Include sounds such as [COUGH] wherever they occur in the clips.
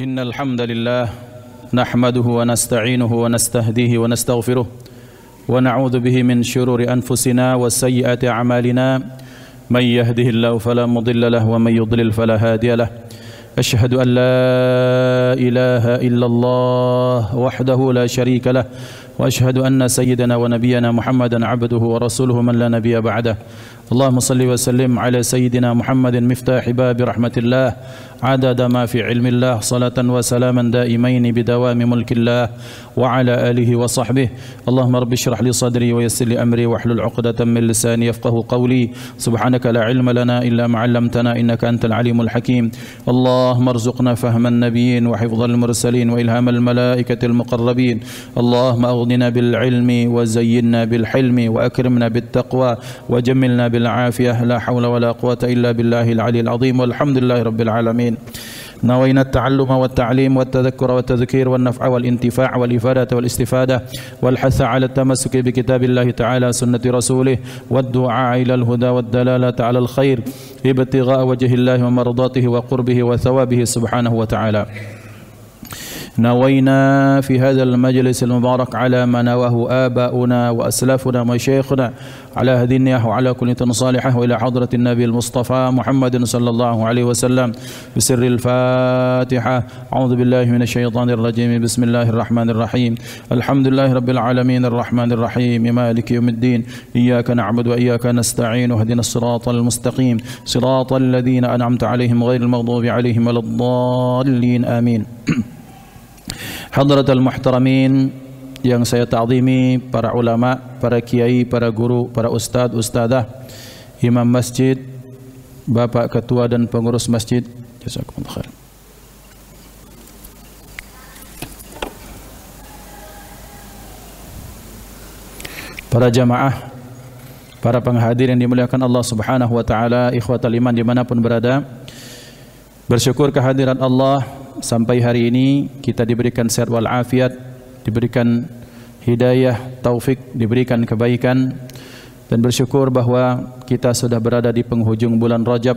إن الحمد لله نحمده ونستعينه ونستهديه ونستغفره ونعوذ به من شرور أنفسنا وسيئات أعمالنا من يهده الله فلا مضل له ومن يضلل فلا هادي له أشهد أن لا إله إلا الله وحده لا شريك له واشهد ان سيدنا ونبينا محمدا عبده ورسوله من لا نبي بعده اللهم صل وسلم على سيدنا محمد مفتاح باب رحمه الله عدد ما في علم الله صلاه وسلاما دائمين بدوام ملك الله وعلى اله وصحبه اللهم رب اشرح لي صدري ويسر لي امري واحلل عقده من لساني يفقه قولي سبحانك لا علم لنا الا ما علمتنا انك انت العليم الحكيم اللهم ارزقنا فهم النبيين وحفظ المرسلين والهام الملائكه المقربين اللهم واغننا بالعلم وزينا بالحلم واكرمنا بالتقوى وجملنا بالعافيه لا حول ولا قوه الا بالله العلي العظيم والحمد لله رب العالمين نوينا التعلم والتعليم والتذكر والتذكير والنفع والانتفاع والإفادة والاستفادة والحث على التمسك بكتاب الله تعالى سنة رسوله والدعاء إلى الهدى والدلالة على الخير ابتغاء وجه الله ومرضاته وقربه وثوابه سبحانه وتعالى نوينا في هذا المجلس المبارك على ما نواه آباؤنا وأسلافنا وشيخنا على هذه النياح وعلى كل صالحة وإلى حضرة النبي المصطفى محمد صلى الله عليه وسلم بسر الفاتحة أعوذ بالله من الشيطان الرجيم بسم الله الرحمن الرحيم الحمد لله رب العالمين الرحمن الرحيم مالك يوم الدين إياك نعبد وإياك نستعين واهدنا الصراط المستقيم صراط الذين أنعمت عليهم غير المغضوب عليهم ولا الضالين آمين [CLEARS THROAT] Hadratul Muhtaramin yang saya ta'zimi para ulama, para kiai, para guru, para ustaz, ustazah, imam masjid, bapak ketua dan pengurus masjid. Jazakumullah khair. Para jamaah, para penghadir yang dimuliakan Allah Subhanahu wa taala, ikhwatal iman di manapun berada. Bersyukur kehadiran Allah sampai hari ini kita diberikan sehat wal afiat, diberikan hidayah, taufik, diberikan kebaikan dan bersyukur bahawa kita sudah berada di penghujung bulan Rajab.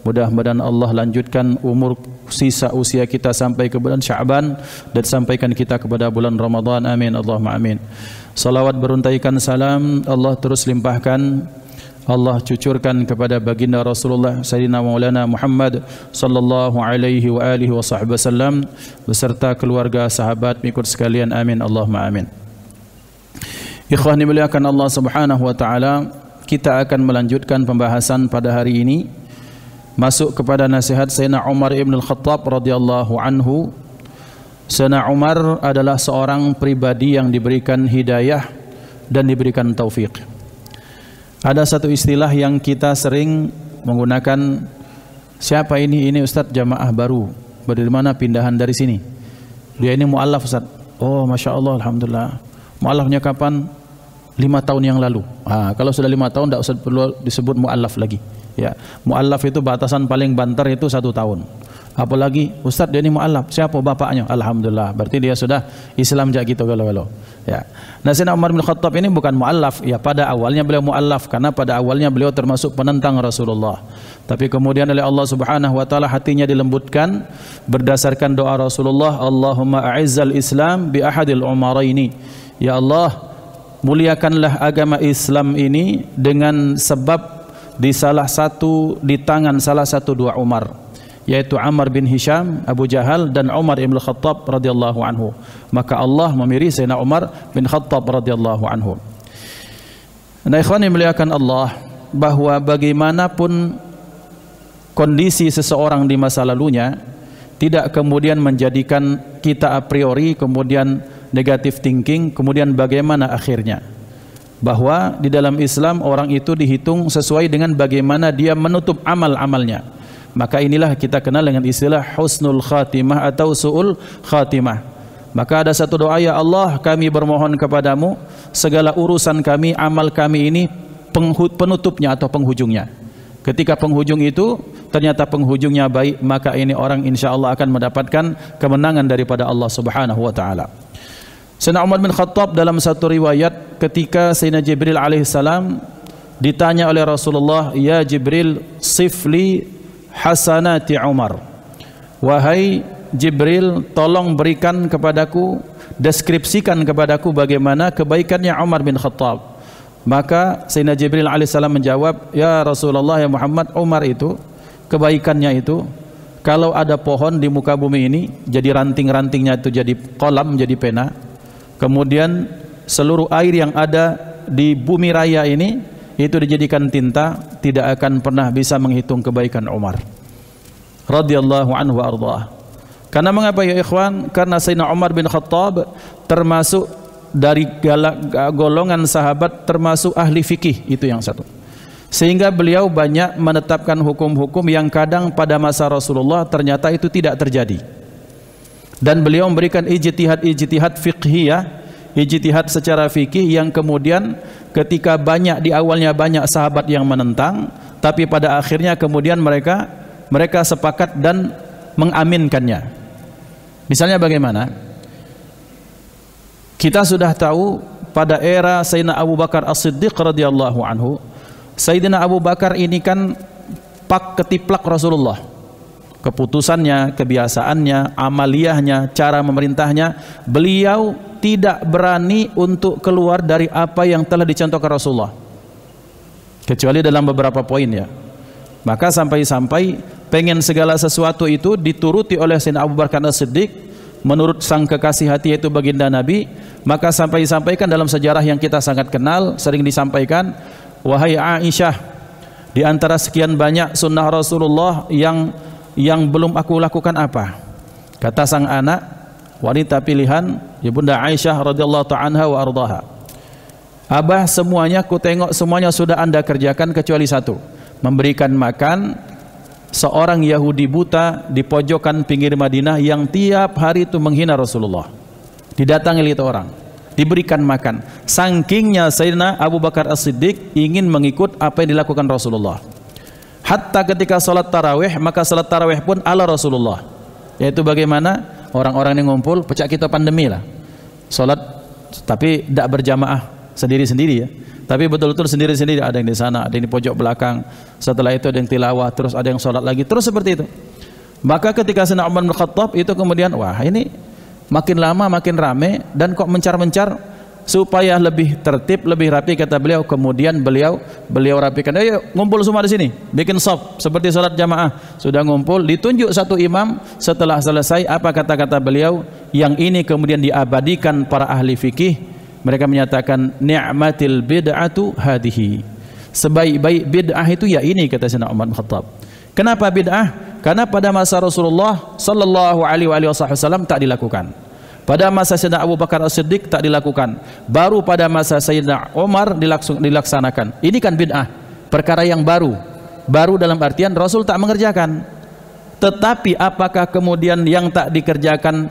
Mudah-mudahan Allah lanjutkan umur sisa usia kita sampai ke bulan Syaban dan sampaikan kita kepada bulan Ramadhan. Amin. Allahumma amin. Salawat beruntaikan salam Allah terus limpahkan Allah cucurkan kepada baginda Rasulullah Sayyidina Maulana Muhammad sallallahu alaihi wa alihi wa wasallam beserta keluarga sahabat mikut sekalian amin Allahumma amin. Ikhwani muliakan Allah Subhanahu wa taala, kita akan melanjutkan pembahasan pada hari ini masuk kepada nasihat Sayyidina Umar Ibn Al-Khattab radhiyallahu anhu. Sayyidina Umar adalah seorang pribadi yang diberikan hidayah dan diberikan taufik. Ada satu istilah yang kita sering menggunakan siapa ini? Ini Ustaz jamaah baru. Dari mana pindahan dari sini? Dia ini mualaf Ustaz. Oh, Masya Allah, Alhamdulillah. Mualafnya kapan? Lima tahun yang lalu. Ah, kalau sudah lima tahun, tidak usah perlu disebut mualaf lagi. Ya, mualaf itu batasan paling banter itu satu tahun. Apalagi Ustadz dia ni mu'alaf. Siapa bapaknya? Alhamdulillah. Berarti dia sudah Islam jak gitu kalau-kalau. Ya. Nah, Umar bin Khattab ini bukan mu'alaf. Ya, pada awalnya beliau mu'alaf. Karena pada awalnya beliau termasuk penentang Rasulullah. Tapi kemudian oleh Allah subhanahu wa ta'ala hatinya dilembutkan. Berdasarkan doa Rasulullah. Allahumma a'izzal Islam bi ahadil umaraini. Ya Allah, muliakanlah agama Islam ini dengan sebab di salah satu di tangan salah satu dua Umar yaitu Amr bin Hisham, Abu Jahal dan Umar bin Khattab radhiyallahu anhu. Maka Allah memilih Sayyidina Umar bin Khattab radhiyallahu anhu. Nah, ikhwan yang muliakan Allah, bahwa bagaimanapun kondisi seseorang di masa lalunya tidak kemudian menjadikan kita a priori kemudian negatif thinking kemudian bagaimana akhirnya bahwa di dalam Islam orang itu dihitung sesuai dengan bagaimana dia menutup amal-amalnya maka inilah kita kenal dengan istilah husnul khatimah atau su'ul khatimah. Maka ada satu doa ya Allah kami bermohon kepadamu segala urusan kami amal kami ini penutupnya atau penghujungnya. Ketika penghujung itu ternyata penghujungnya baik maka ini orang insya Allah akan mendapatkan kemenangan daripada Allah Subhanahu wa taala. Sayyidina Umar bin Khattab dalam satu riwayat ketika Sayyidina Jibril alaihissalam ditanya oleh Rasulullah, "Ya Jibril, sifli hasanati Umar. Wahai Jibril, tolong berikan kepadaku, deskripsikan kepadaku bagaimana kebaikannya Umar bin Khattab. Maka Sayyidina Jibril alaihissalam menjawab, Ya Rasulullah, ya Muhammad, Umar itu, kebaikannya itu, kalau ada pohon di muka bumi ini, jadi ranting-rantingnya itu jadi kolam, jadi pena. Kemudian seluruh air yang ada di bumi raya ini, itu dijadikan tinta tidak akan pernah bisa menghitung kebaikan Umar radhiyallahu anhu wa Karena mengapa ya ikhwan? Karena Sayyidina Umar bin Khattab termasuk dari golongan sahabat termasuk ahli fikih itu yang satu. Sehingga beliau banyak menetapkan hukum-hukum yang kadang pada masa Rasulullah ternyata itu tidak terjadi. Dan beliau memberikan ijtihad-ijtihad fiqhiyah, ijtihad secara fikih yang kemudian ketika banyak di awalnya banyak sahabat yang menentang tapi pada akhirnya kemudian mereka mereka sepakat dan mengaminkannya misalnya bagaimana kita sudah tahu pada era Sayyidina Abu Bakar As-Siddiq radhiyallahu anhu Sayyidina Abu Bakar ini kan pak ketiplak Rasulullah keputusannya, kebiasaannya, amaliyahnya, cara memerintahnya, beliau tidak berani untuk keluar dari apa yang telah dicontohkan Rasulullah. Kecuali dalam beberapa poin ya. Maka sampai-sampai pengen segala sesuatu itu dituruti oleh Sayyidina Abu Bakar As-Siddiq menurut sang kekasih hati yaitu baginda Nabi, maka sampai disampaikan dalam sejarah yang kita sangat kenal sering disampaikan, wahai Aisyah, di antara sekian banyak sunnah Rasulullah yang yang belum aku lakukan apa? Kata sang anak, wanita pilihan, Ibunda ya Aisyah radhiyallahu ta'ala wa ardaha. Abah semuanya ku tengok semuanya sudah anda kerjakan kecuali satu. Memberikan makan seorang Yahudi buta di pojokan pinggir Madinah yang tiap hari itu menghina Rasulullah. Didatangi itu orang. Diberikan makan. Sangkingnya Sayyidina Abu Bakar As-Siddiq ingin mengikut apa yang dilakukan Rasulullah hatta ketika salat tarawih maka salat tarawih pun ala Rasulullah yaitu bagaimana orang-orang yang ngumpul pecah kita pandemi lah salat tapi tidak berjamaah sendiri-sendiri ya tapi betul-betul sendiri-sendiri ada yang di sana ada yang di pojok belakang setelah itu ada yang tilawah terus ada yang salat lagi terus seperti itu maka ketika Sina Umar bin Khattab itu kemudian wah ini makin lama makin rame dan kok mencar-mencar supaya lebih tertib, lebih rapi kata beliau. Kemudian beliau beliau rapikan. Ayo ngumpul semua di sini, bikin soft seperti salat jamaah. Sudah ngumpul, ditunjuk satu imam setelah selesai apa kata-kata beliau yang ini kemudian diabadikan para ahli fikih. Mereka menyatakan ni'matil bid'atu hadhihi. Sebaik-baik bid'ah itu ya ini kata Sina Umar Khattab. Kenapa bid'ah? Karena pada masa Rasulullah sallallahu alaihi wasallam tak dilakukan. Pada masa Sayyidina Abu Bakar As-Siddiq tak dilakukan. Baru pada masa Sayyidina Umar dilaksanakan. Ini kan bid'ah, perkara yang baru. Baru dalam artian Rasul tak mengerjakan. Tetapi apakah kemudian yang tak dikerjakan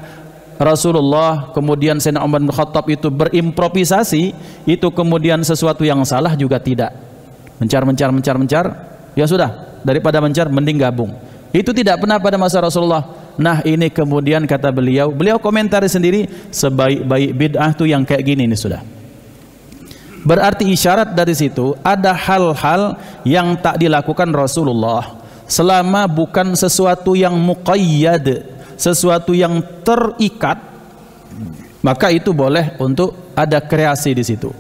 Rasulullah kemudian Sayyidina Umar bin Khattab itu berimprovisasi itu kemudian sesuatu yang salah juga tidak mencar mencar mencar mencar ya sudah daripada mencar mending gabung itu tidak pernah pada masa Rasulullah Nah ini kemudian kata beliau, beliau komentari sendiri sebaik-baik bid'ah tuh yang kayak gini ini sudah. Berarti isyarat dari situ ada hal-hal yang tak dilakukan Rasulullah selama bukan sesuatu yang muqayyad, sesuatu yang terikat, maka itu boleh untuk ada kreasi di situ.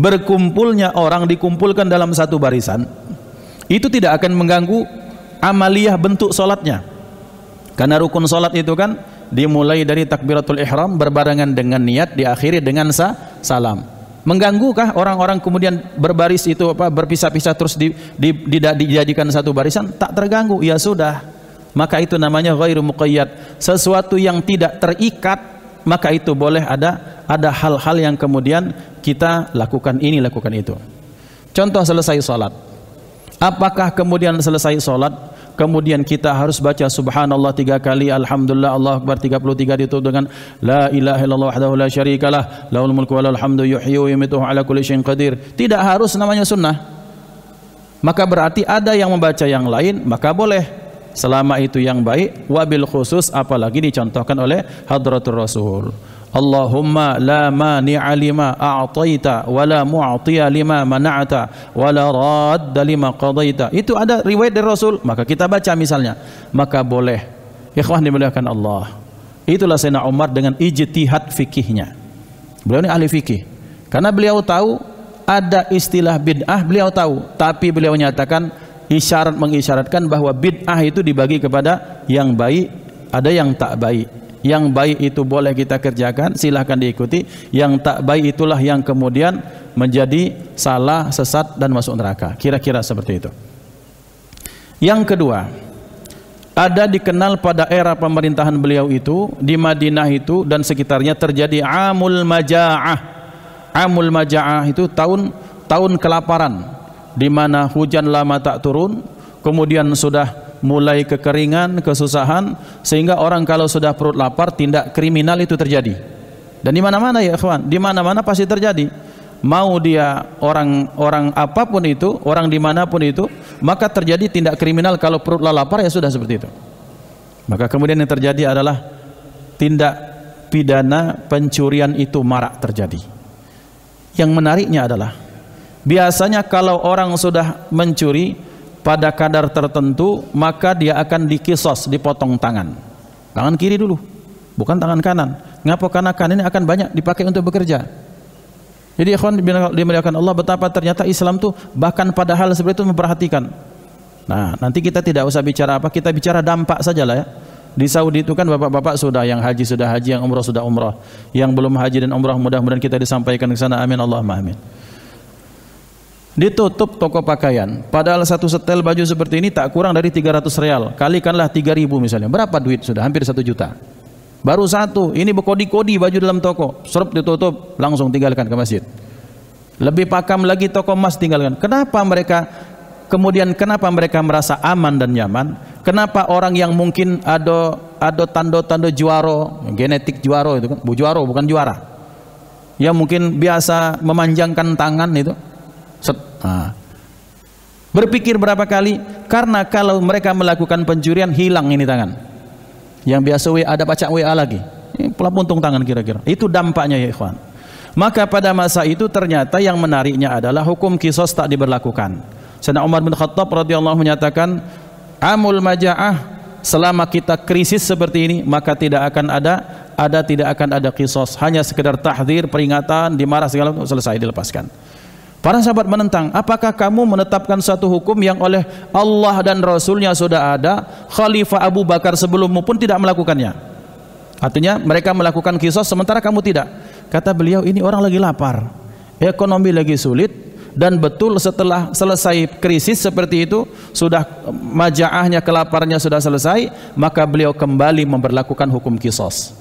Berkumpulnya orang dikumpulkan dalam satu barisan, itu tidak akan mengganggu amaliyah bentuk solatnya. Karena rukun salat itu kan dimulai dari takbiratul ihram berbarengan dengan niat diakhiri dengan sa salam. Mengganggukah orang-orang kemudian berbaris itu apa berpisah-pisah terus di, di, di, dijadikan satu barisan? Tak terganggu. Ya sudah. Maka itu namanya ghairu muqayyad. Sesuatu yang tidak terikat maka itu boleh ada ada hal-hal yang kemudian kita lakukan ini lakukan itu. Contoh selesai salat. Apakah kemudian selesai salat kemudian kita harus baca subhanallah tiga kali alhamdulillah Allah akbar 33 ditutup dengan la ilaha illallah wahdahu la syarikalah lahul mulku wa hamdu yuhyi wa ala kulli syai'in qadir tidak harus namanya sunnah maka berarti ada yang membaca yang lain maka boleh selama itu yang baik wabil khusus apalagi dicontohkan oleh hadratul rasul Allahumma la mani'a lima a'taita wa la mu'tiya lima mana'ta wa la radda lima qadaita. Itu ada riwayat dari Rasul, maka kita baca misalnya. Maka boleh. Ikhwah dimuliakan Allah. Itulah Sayyidina Umar dengan ijtihad fikihnya. Beliau ini ahli fikih. Karena beliau tahu ada istilah bid'ah, beliau tahu, tapi beliau nyatakan isyarat mengisyaratkan bahwa bid'ah itu dibagi kepada yang baik, ada yang tak baik. Yang baik itu boleh kita kerjakan, silahkan diikuti. Yang tak baik itulah yang kemudian menjadi salah, sesat dan masuk neraka. Kira-kira seperti itu. Yang kedua, ada dikenal pada era pemerintahan beliau itu di Madinah itu dan sekitarnya terjadi amul majaah. Amul majaah itu tahun tahun kelaparan di mana hujan lama tak turun, kemudian sudah mulai kekeringan, kesusahan sehingga orang kalau sudah perut lapar tindak kriminal itu terjadi. Dan di mana-mana ya ikhwan, di mana-mana pasti terjadi. Mau dia orang orang apapun itu, orang dimanapun itu, maka terjadi tindak kriminal kalau perut lapar ya sudah seperti itu. Maka kemudian yang terjadi adalah tindak pidana pencurian itu marak terjadi. Yang menariknya adalah biasanya kalau orang sudah mencuri pada kadar tertentu maka dia akan dikisos dipotong tangan tangan kiri dulu bukan tangan kanan ngapa karena kanan ini akan banyak dipakai untuk bekerja jadi ikhwan dimuliakan Allah betapa ternyata Islam tuh bahkan pada hal seperti itu memperhatikan nah nanti kita tidak usah bicara apa kita bicara dampak saja lah ya di Saudi itu kan bapak-bapak sudah yang haji sudah haji, yang umrah sudah umrah, yang belum haji dan umrah mudah-mudahan kita disampaikan ke sana. Amin Allahumma amin ditutup toko pakaian. Padahal satu setel baju seperti ini tak kurang dari 300 real. Kalikanlah 3000 misalnya. Berapa duit sudah? Hampir satu juta. Baru satu, ini berkodi-kodi baju dalam toko. Serup ditutup, langsung tinggalkan ke masjid. Lebih pakam lagi toko emas tinggalkan. Kenapa mereka kemudian kenapa mereka merasa aman dan nyaman? Kenapa orang yang mungkin ada ada tanda-tanda juara, genetik juara itu kan, bu juara bukan juara. Yang mungkin biasa memanjangkan tangan itu, Set, nah. Berpikir berapa kali? Karena kalau mereka melakukan pencurian hilang ini tangan. Yang biasa WA ada pacak WA lagi. Ini pula tangan kira-kira. Itu dampaknya ya ikhwan. Maka pada masa itu ternyata yang menariknya adalah hukum kisos tak diberlakukan. Sana Umar bin Khattab radhiyallahu menyatakan, "Amul maja'ah selama kita krisis seperti ini maka tidak akan ada ada tidak akan ada kisos hanya sekedar tahdir peringatan dimarah segala selesai dilepaskan Para sahabat menentang, apakah kamu menetapkan satu hukum yang oleh Allah dan Rasulnya sudah ada, Khalifah Abu Bakar sebelummu pun tidak melakukannya. Artinya mereka melakukan kisos sementara kamu tidak. Kata beliau ini orang lagi lapar, ekonomi lagi sulit, dan betul setelah selesai krisis seperti itu sudah majaahnya kelaparnya sudah selesai maka beliau kembali memperlakukan hukum kisos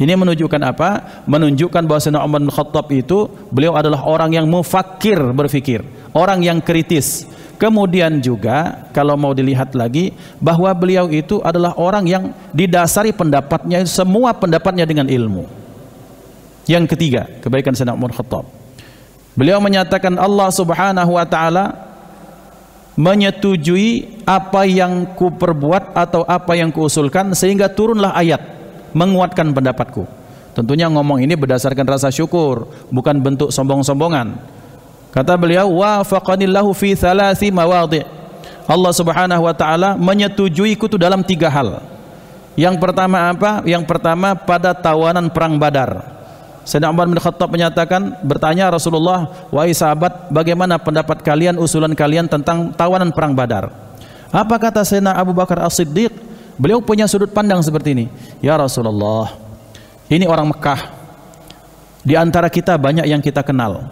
ini menunjukkan apa? Menunjukkan bahwa Sayyidina Umar bin Khattab itu beliau adalah orang yang mufakir berfikir, orang yang kritis. Kemudian juga kalau mau dilihat lagi bahwa beliau itu adalah orang yang didasari pendapatnya semua pendapatnya dengan ilmu. Yang ketiga, kebaikan Sayyidina Umar Khattab. Beliau menyatakan Allah Subhanahu wa taala menyetujui apa yang kuperbuat atau apa yang kuusulkan sehingga turunlah ayat menguatkan pendapatku. Tentunya ngomong ini berdasarkan rasa syukur, bukan bentuk sombong-sombongan. Kata beliau, wa faqanillahu fi thalathi mawadhi'. Allah Subhanahu wa taala menyetujuiku itu dalam tiga hal. Yang pertama apa? Yang pertama pada tawanan perang Badar. Sayyidina Umar bin Khattab menyatakan bertanya Rasulullah, "Wahai sahabat, bagaimana pendapat kalian, usulan kalian tentang tawanan perang Badar?" Apa kata Sayyidina Abu Bakar As-Siddiq? Beliau punya sudut pandang seperti ini. Ya Rasulullah, ini orang Mekah. Di antara kita banyak yang kita kenal.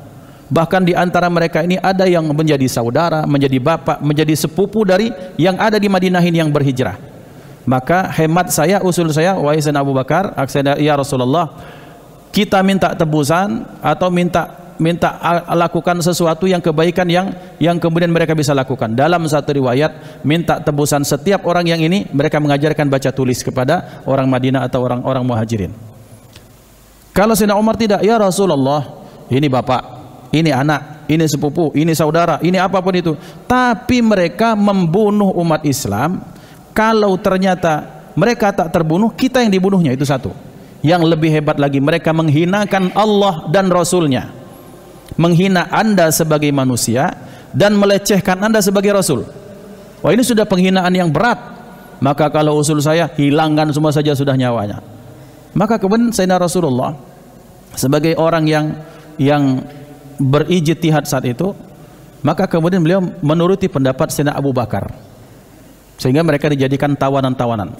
Bahkan di antara mereka ini ada yang menjadi saudara, menjadi bapak, menjadi sepupu dari yang ada di Madinah ini yang berhijrah. Maka hemat saya, usul saya, wahai Abu Bakar, aksena, ya Rasulullah, kita minta tebusan atau minta minta lakukan sesuatu yang kebaikan yang yang kemudian mereka bisa lakukan. Dalam satu riwayat minta tebusan setiap orang yang ini mereka mengajarkan baca tulis kepada orang Madinah atau orang-orang Muhajirin. Kalau Sina Umar tidak, ya Rasulullah, ini bapak, ini anak, ini sepupu, ini saudara, ini apapun itu. Tapi mereka membunuh umat Islam. Kalau ternyata mereka tak terbunuh, kita yang dibunuhnya itu satu. Yang lebih hebat lagi mereka menghinakan Allah dan Rasulnya menghina Anda sebagai manusia dan melecehkan Anda sebagai rasul. Wah, ini sudah penghinaan yang berat. Maka kalau usul saya hilangkan semua saja sudah nyawanya. Maka kemudian Sayyidina Rasulullah sebagai orang yang yang berijtihad saat itu, maka kemudian beliau menuruti pendapat Sayyidina Abu Bakar. Sehingga mereka dijadikan tawanan-tawanan.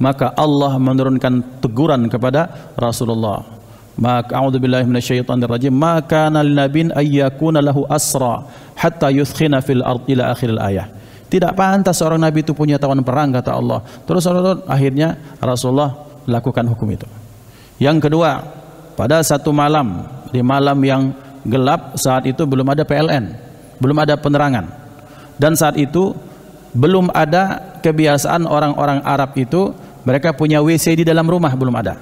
Maka Allah menurunkan teguran kepada Rasulullah maka a'udzu billahi minasyaitonir rajim maka nal nabin ayyakuna lahu asra hatta yuthkhina fil ard ila akhir ayah tidak pantas seorang nabi itu punya tawan perang kata Allah terus akhirnya Rasulullah lakukan hukum itu yang kedua pada satu malam di malam yang gelap saat itu belum ada PLN belum ada penerangan dan saat itu belum ada kebiasaan orang-orang Arab itu mereka punya WC di dalam rumah belum ada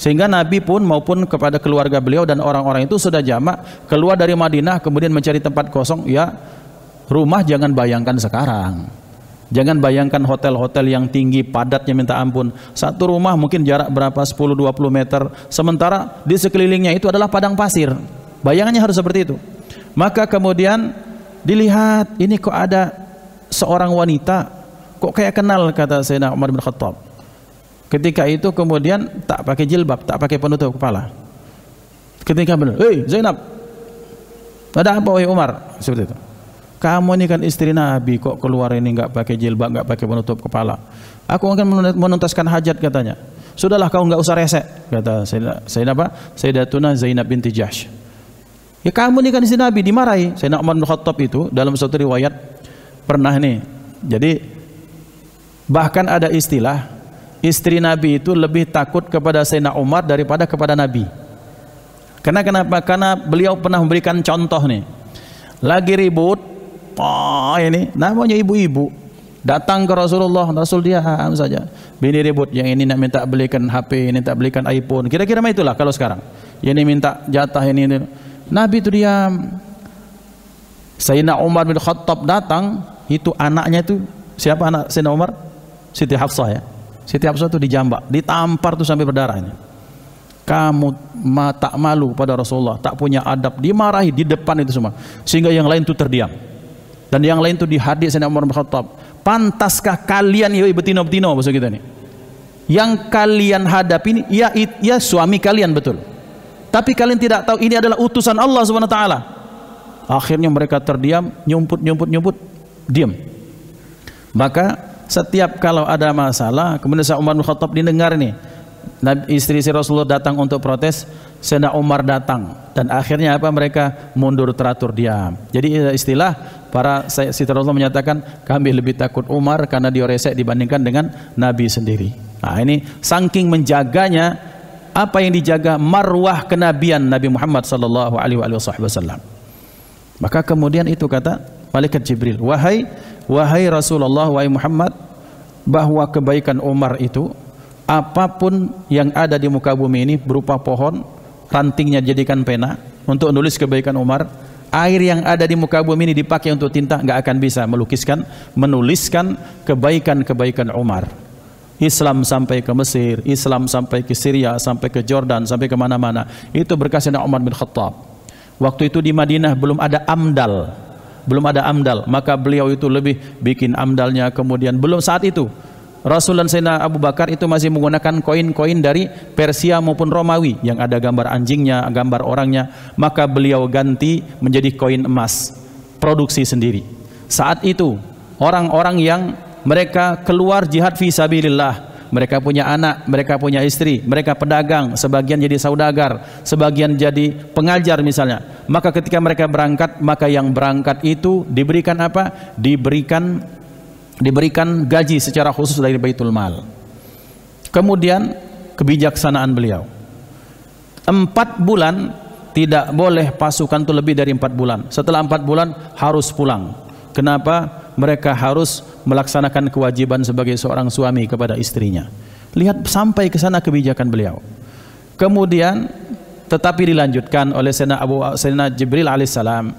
sehingga Nabi pun maupun kepada keluarga beliau dan orang-orang itu sudah jamak keluar dari Madinah kemudian mencari tempat kosong ya rumah jangan bayangkan sekarang. Jangan bayangkan hotel-hotel yang tinggi padatnya minta ampun. Satu rumah mungkin jarak berapa 10 20 meter. Sementara di sekelilingnya itu adalah padang pasir. Bayangannya harus seperti itu. Maka kemudian dilihat ini kok ada seorang wanita kok kayak kenal kata Sayyidina Umar bin Khattab. Ketika itu kemudian tak pakai jilbab, tak pakai penutup kepala. Ketika benar, "Hei, Zainab. Ada apa wahai Umar?" seperti itu. Kamu ini kan istri Nabi kok keluar ini enggak pakai jilbab, enggak pakai penutup kepala. Aku akan menuntaskan hajat katanya. Sudahlah kau enggak usah rese, kata Sayyidina apa? Sayyidatuna Zainab binti Jahsy. Ya kamu ini kan istri Nabi dimarahi. Sayyidina Umar bin Khattab itu dalam suatu riwayat pernah nih. Jadi bahkan ada istilah istri Nabi itu lebih takut kepada Sayyidina Umar daripada kepada Nabi. Karena kenapa? Karena beliau pernah memberikan contoh nih. Lagi ribut, oh ini namanya ibu-ibu datang ke Rasulullah, Rasul ham saja. Bini ribut, yang ini nak minta belikan HP, ini minta belikan iPhone. Kira-kira itulah kalau sekarang. Yang ini minta jatah ini, ini. Nabi itu diam. Sayyidina Umar bin Khattab datang, itu anaknya itu siapa anak Sayyidina Umar? Siti Hafsah ya. Setiap satu dijambak, ditampar tuh sampai berdarahnya. Kamu ma tak malu pada Rasulullah, tak punya adab, dimarahi di depan itu semua. Sehingga yang lain tuh terdiam. Dan yang lain tuh di hadis Sayyidina Umar bin Khattab. Pantaskah kalian ya betina-betina maksud kita ini? Yang kalian hadapi ini ya, ya suami kalian betul. Tapi kalian tidak tahu ini adalah utusan Allah Subhanahu wa taala. Akhirnya mereka terdiam, nyumput nyumput nyumput, diam. Maka setiap kalau ada masalah, kemudian Sayyidina Umar bin Khattab didengar nih, istri si Rasulullah datang untuk protes, Sayyidina Umar datang dan akhirnya apa mereka mundur teratur diam. Jadi eh, istilah para si Rasulullah menyatakan kami lebih takut Umar karena dia resek dibandingkan dengan Nabi sendiri. Nah ini saking menjaganya apa yang dijaga marwah kenabian Nabi Muhammad sallallahu alaihi wasallam. Maka kemudian itu kata malaikat Jibril, "Wahai wahai Rasulullah wahai Muhammad bahwa kebaikan Umar itu apapun yang ada di muka bumi ini berupa pohon rantingnya jadikan pena untuk nulis kebaikan Umar air yang ada di muka bumi ini dipakai untuk tinta nggak akan bisa melukiskan menuliskan kebaikan-kebaikan Umar Islam sampai ke Mesir Islam sampai ke Syria sampai ke Jordan sampai ke mana itu berkasnya Umar bin Khattab waktu itu di Madinah belum ada amdal belum ada amdal maka beliau itu lebih bikin amdalnya kemudian belum saat itu Rasul dan Sayyidina Abu Bakar itu masih menggunakan koin-koin dari Persia maupun Romawi yang ada gambar anjingnya, gambar orangnya, maka beliau ganti menjadi koin emas produksi sendiri. Saat itu orang-orang yang mereka keluar jihad fi sabilillah mereka punya anak, mereka punya istri, mereka pedagang, sebagian jadi saudagar, sebagian jadi pengajar misalnya. Maka ketika mereka berangkat, maka yang berangkat itu diberikan apa? Diberikan diberikan gaji secara khusus dari Baitul Mal. Kemudian kebijaksanaan beliau. Empat bulan tidak boleh pasukan itu lebih dari empat bulan. Setelah empat bulan harus pulang. Kenapa? mereka harus melaksanakan kewajiban sebagai seorang suami kepada istrinya. Lihat sampai ke sana kebijakan beliau. Kemudian tetapi dilanjutkan oleh sena Abu sena Jibril alaihissalam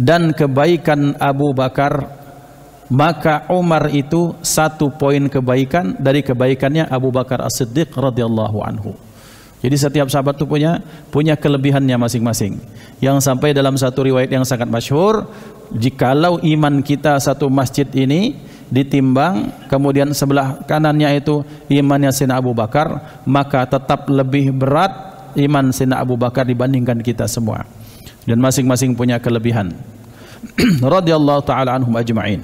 dan kebaikan Abu Bakar maka Umar itu satu poin kebaikan dari kebaikannya Abu Bakar As-Siddiq radhiyallahu anhu. Jadi setiap sahabat itu punya punya kelebihannya masing-masing. Yang sampai dalam satu riwayat yang sangat masyhur, jikalau iman kita satu masjid ini ditimbang kemudian sebelah kanannya itu imannya Sina Abu Bakar maka tetap lebih berat iman Sina Abu Bakar dibandingkan kita semua dan masing-masing punya kelebihan [CLEARS THROAT] radhiyallahu taala anhum ajma'in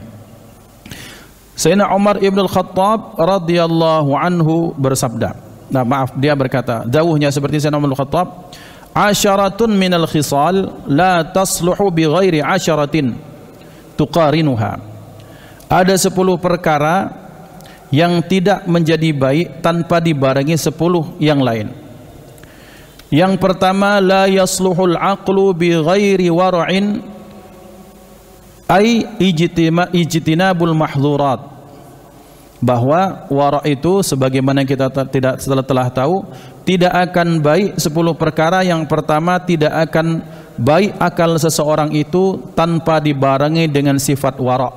Sayyidina Umar ibn al-Khattab radhiyallahu anhu bersabda nah maaf dia berkata jauhnya seperti Sayyidina Umar Khattab asyaratun minal khisal la tasluhu bi ghairi asyaratin tuqarinuha ada sepuluh perkara yang tidak menjadi baik tanpa dibarengi sepuluh yang lain yang pertama la yasluhul aqlu bi ghairi wara'in ay ijtinabul mahdhurat bahwa warok itu sebagaimana kita tidak setelah telah tahu tidak akan baik 10 perkara yang pertama tidak akan baik akal seseorang itu tanpa dibarengi dengan sifat warok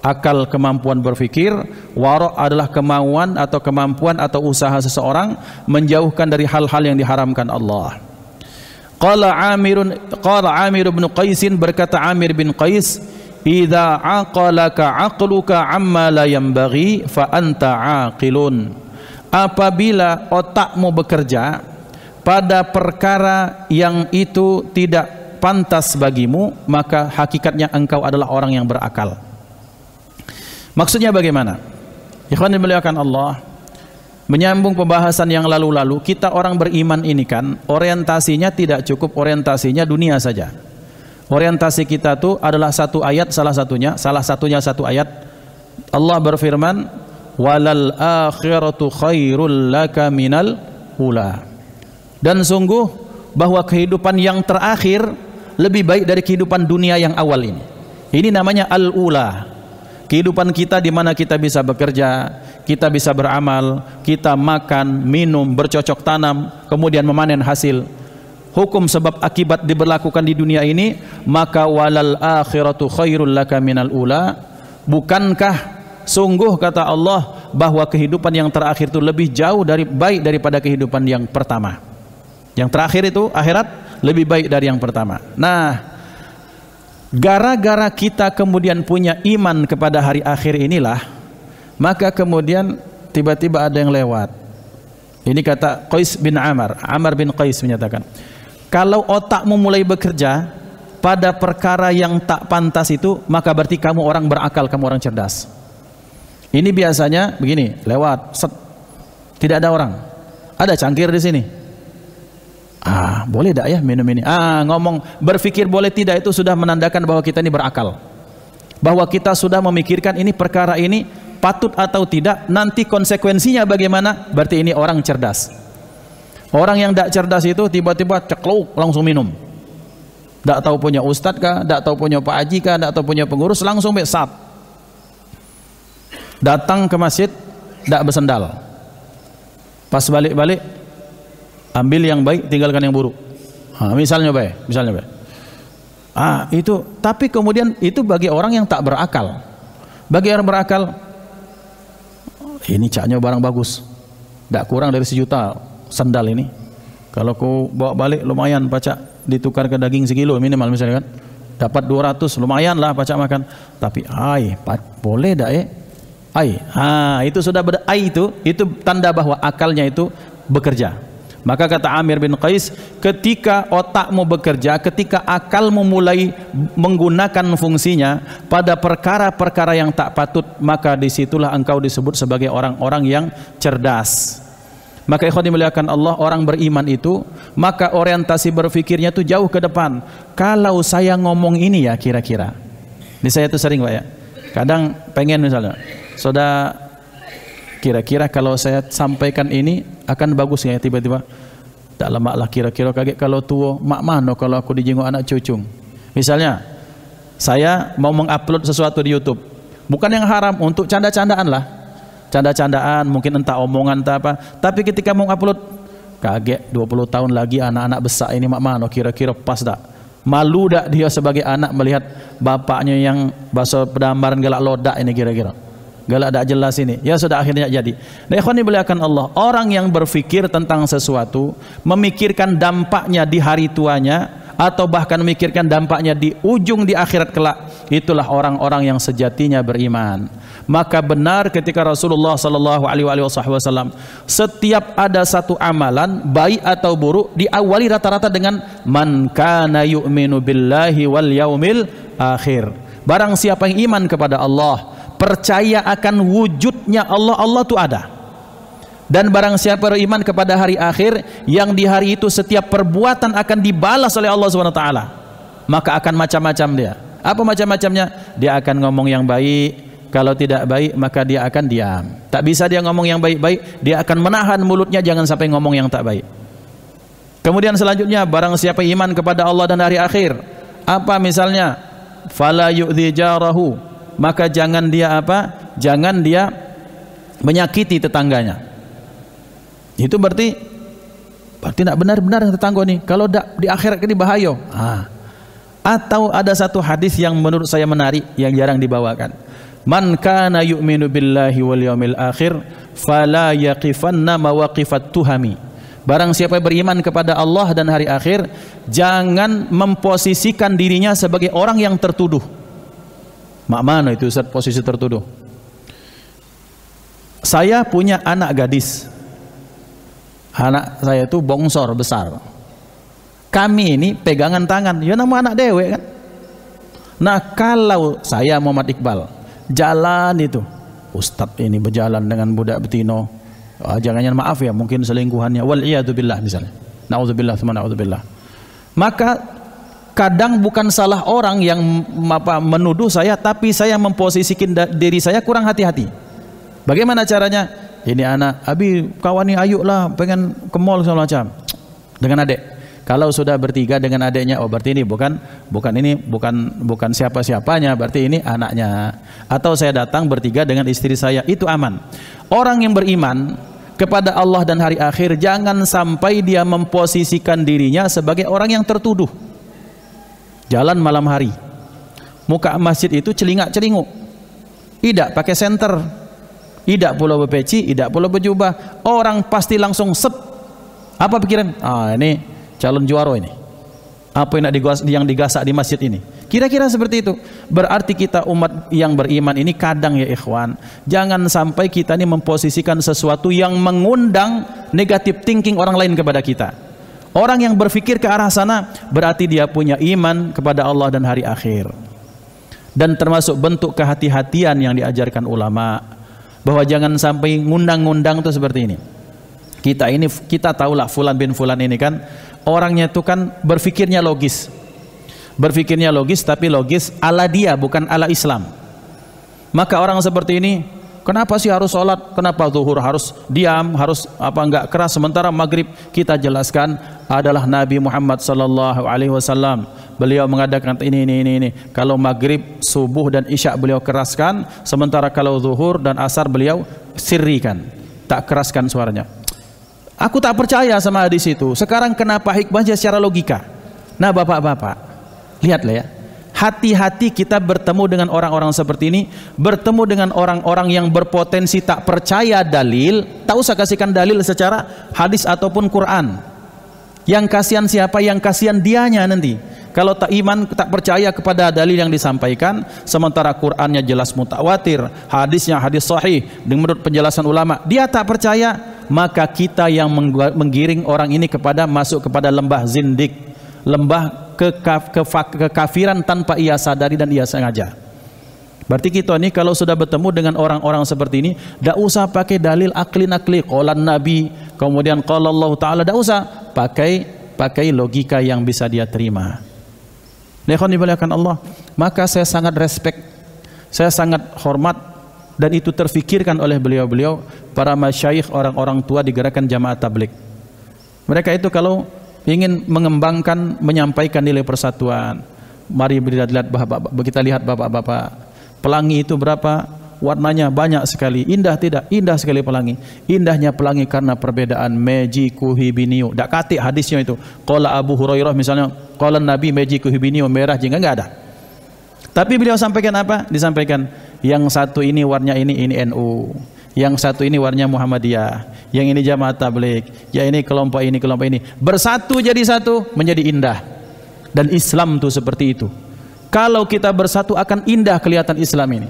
akal kemampuan berfikir warok adalah kemauan atau kemampuan atau usaha seseorang menjauhkan dari hal-hal yang diharamkan Allah Qala Amirun qala Amir bin Qaisin berkata Amir bin Qais idza aqalaka aqluka amma la yanbaghi fa anta aqilun apabila otakmu bekerja pada perkara yang itu tidak pantas bagimu maka hakikatnya engkau adalah orang yang berakal maksudnya bagaimana ikhwan dimuliakan Allah menyambung pembahasan yang lalu-lalu kita orang beriman ini kan orientasinya tidak cukup orientasinya dunia saja Orientasi kita tuh adalah satu ayat salah satunya, salah satunya satu ayat. Allah berfirman, "Walal akhiratu khairul laka minal ula." Dan sungguh bahwa kehidupan yang terakhir lebih baik dari kehidupan dunia yang awal ini. Ini namanya al-ula. Kehidupan kita di mana kita bisa bekerja, kita bisa beramal, kita makan, minum, bercocok tanam, kemudian memanen hasil hukum sebab akibat diberlakukan di dunia ini maka walal akhiratu khairul laka minal ula bukankah sungguh kata Allah bahwa kehidupan yang terakhir itu lebih jauh dari baik daripada kehidupan yang pertama yang terakhir itu akhirat lebih baik dari yang pertama nah gara-gara kita kemudian punya iman kepada hari akhir inilah maka kemudian tiba-tiba ada yang lewat ini kata Qais bin Amr, Amr bin Qais menyatakan, kalau otakmu mulai bekerja pada perkara yang tak pantas itu, maka berarti kamu orang berakal, kamu orang cerdas. Ini biasanya begini, lewat, set, tidak ada orang. Ada cangkir di sini. Ah, boleh tidak ya minum ini? Ah, ngomong berfikir boleh tidak itu sudah menandakan bahwa kita ini berakal. Bahwa kita sudah memikirkan ini perkara ini patut atau tidak, nanti konsekuensinya bagaimana? Berarti ini orang cerdas. Orang yang tidak cerdas itu tiba-tiba cekluk langsung minum. Tidak tahu punya ustadz kah, tidak tahu punya pak aji kah, tidak tahu punya pengurus langsung besat. Datang ke masjid tidak bersendal. Pas balik-balik ambil yang baik tinggalkan yang buruk. misalnya baik, misalnya baik. Ah itu tapi kemudian itu bagi orang yang tak berakal. Bagi orang berakal oh, ini caknya barang bagus. Tidak kurang dari sejuta, sendal ini. Kalau ku bawa balik lumayan pacak ditukar ke daging sekilo minimal misalnya kan. Dapat 200 lumayan lah pacak makan. Tapi ai boleh dak eh? Ai. Ah, itu sudah ber ai itu itu tanda bahwa akalnya itu bekerja. Maka kata Amir bin Qais, ketika otakmu bekerja, ketika akalmu mulai menggunakan fungsinya pada perkara-perkara yang tak patut, maka disitulah engkau disebut sebagai orang-orang yang cerdas. Maka ikhwan dimuliakan Allah, orang beriman itu, maka orientasi berfikirnya itu jauh ke depan. Kalau saya ngomong ini ya kira-kira. Ini saya tuh sering Pak ya. Kadang pengen misalnya, Saudara kira-kira kalau saya sampaikan ini akan bagus ya tiba-tiba. Tak lemak lah kira-kira kaget kalau tua, mak mano kalau aku dijenguk anak cucung. Misalnya, saya mau mengupload sesuatu di YouTube. Bukan yang haram untuk canda-candaan lah canda-candaan, mungkin entah omongan entah apa. Tapi ketika mau upload, kaget 20 tahun lagi anak-anak besar ini mak mano kira-kira pas tak? Malu tak dia sebagai anak melihat bapaknya yang bahasa pedambaran galak lodak ini kira-kira. Galak tak jelas ini. Ya sudah akhirnya jadi. Nah ikhwan akan Allah. Orang yang berpikir tentang sesuatu, memikirkan dampaknya di hari tuanya, atau bahkan memikirkan dampaknya di ujung di akhirat kelak itulah orang-orang yang sejatinya beriman maka benar ketika Rasulullah sallallahu alaihi wasallam setiap ada satu amalan baik atau buruk diawali rata-rata dengan man kana yu'minu billahi wal yaumil akhir. Barang siapa yang iman kepada Allah, percaya akan wujudnya Allah, Allah itu ada dan barang siapa beriman kepada hari akhir yang di hari itu setiap perbuatan akan dibalas oleh Allah SWT maka akan macam-macam dia apa macam-macamnya dia akan ngomong yang baik kalau tidak baik maka dia akan diam. Tak bisa dia ngomong yang baik-baik, dia akan menahan mulutnya jangan sampai ngomong yang tak baik. Kemudian selanjutnya barang siapa iman kepada Allah dan hari akhir, apa misalnya fala yu'dhi jarahu, maka jangan dia apa? Jangan dia menyakiti tetangganya. Itu berarti berarti tidak benar-benar yang tetangga nih. Kalau tidak di akhirat ini bahaya. Ah. Atau ada satu hadis yang menurut saya menarik yang jarang dibawakan. Man kana yu'minu billahi wal yawmil akhir fala yaqifanna mawaqifat tuhami. Barang siapa yang beriman kepada Allah dan hari akhir, jangan memposisikan dirinya sebagai orang yang tertuduh. Mak mana itu Ustaz posisi tertuduh? Saya punya anak gadis. Anak saya itu bongsor besar. Kami ini pegangan tangan, ya nama anak dewe kan. Nah kalau saya Muhammad Iqbal, jalan itu ustadz ini berjalan dengan budak betino ah, jangan jangan maaf ya mungkin selingkuhannya wal billah misalnya naudzubillah teman naudzubillah maka kadang bukan salah orang yang apa menuduh saya tapi saya memposisikan diri saya kurang hati-hati bagaimana caranya ini anak abi kawani ayo lah pengen ke mall segala macam dengan adek kalau sudah bertiga dengan adiknya, oh berarti ini bukan bukan ini bukan bukan siapa-siapanya, berarti ini anaknya. Atau saya datang bertiga dengan istri saya, itu aman. Orang yang beriman kepada Allah dan hari akhir jangan sampai dia memposisikan dirinya sebagai orang yang tertuduh. Jalan malam hari. Muka masjid itu celingak-celinguk. Tidak pakai senter. Tidak pulau berpeci, tidak pulau berjubah. Orang pasti langsung sep. Apa pikiran? Ah ini calon juara ini apa yang digasak, yang digasak di masjid ini kira-kira seperti itu berarti kita umat yang beriman ini kadang ya ikhwan jangan sampai kita ini memposisikan sesuatu yang mengundang negatif thinking orang lain kepada kita orang yang berpikir ke arah sana berarti dia punya iman kepada Allah dan hari akhir dan termasuk bentuk kehati-hatian yang diajarkan ulama bahwa jangan sampai ngundang-ngundang itu seperti ini kita ini kita tahulah fulan bin fulan ini kan orangnya itu kan berpikirnya logis. Berpikirnya logis tapi logis ala dia bukan ala Islam. Maka orang seperti ini Kenapa sih harus sholat? Kenapa zuhur harus diam? Harus apa enggak keras? Sementara maghrib kita jelaskan adalah Nabi Muhammad Sallallahu Alaihi Wasallam. Beliau mengadakan ini ini ini ini. Kalau maghrib, subuh dan isya beliau keraskan. Sementara kalau zuhur dan asar beliau sirrikan, tak keraskan suaranya. Aku tak percaya sama hadis itu. Sekarang kenapa hikmahnya secara logika? Nah, Bapak-bapak, lihatlah ya. Hati-hati kita bertemu dengan orang-orang seperti ini, bertemu dengan orang-orang yang berpotensi tak percaya dalil, tak usah kasihkan dalil secara hadis ataupun Quran. Yang kasihan siapa? Yang kasihan dianya nanti. Kalau tak iman, tak percaya kepada dalil yang disampaikan, sementara Qurannya jelas mutawatir, hadisnya hadis sahih, dengan menurut penjelasan ulama, dia tak percaya, maka kita yang menggiring orang ini kepada masuk kepada lembah zindik, lembah ke, ke, kekafiran tanpa ia sadari dan ia sengaja. Berarti kita ini kalau sudah bertemu dengan orang-orang seperti ini, tidak usah pakai dalil akli-nakli, kolan Nabi, kemudian kalau Allah Ta'ala, tidak usah pakai pakai logika yang bisa dia terima. Nekon dimuliakan Allah, maka saya sangat respect, saya sangat hormat dan itu terfikirkan oleh beliau-beliau para masyayikh orang-orang tua digerakkan jamaah tablik. Mereka itu kalau ingin mengembangkan menyampaikan nilai persatuan. Mari kita lihat bapak-bapak, kita lihat bapak-bapak. Pelangi itu berapa? Warnanya banyak sekali. Indah tidak? Indah sekali pelangi. Indahnya pelangi karena perbedaan meji kuhibiniu. Tak hadisnya itu. Qala Abu Hurairah misalnya, qala Nabi meji kuhibiniu merah jingga enggak ada. Tapi beliau sampaikan apa? Disampaikan yang satu ini warnanya ini ini NU yang satu ini warnanya Muhammadiyah yang ini jamaah tablik ya ini kelompok ini kelompok ini bersatu jadi satu menjadi indah dan Islam tuh seperti itu kalau kita bersatu akan indah kelihatan Islam ini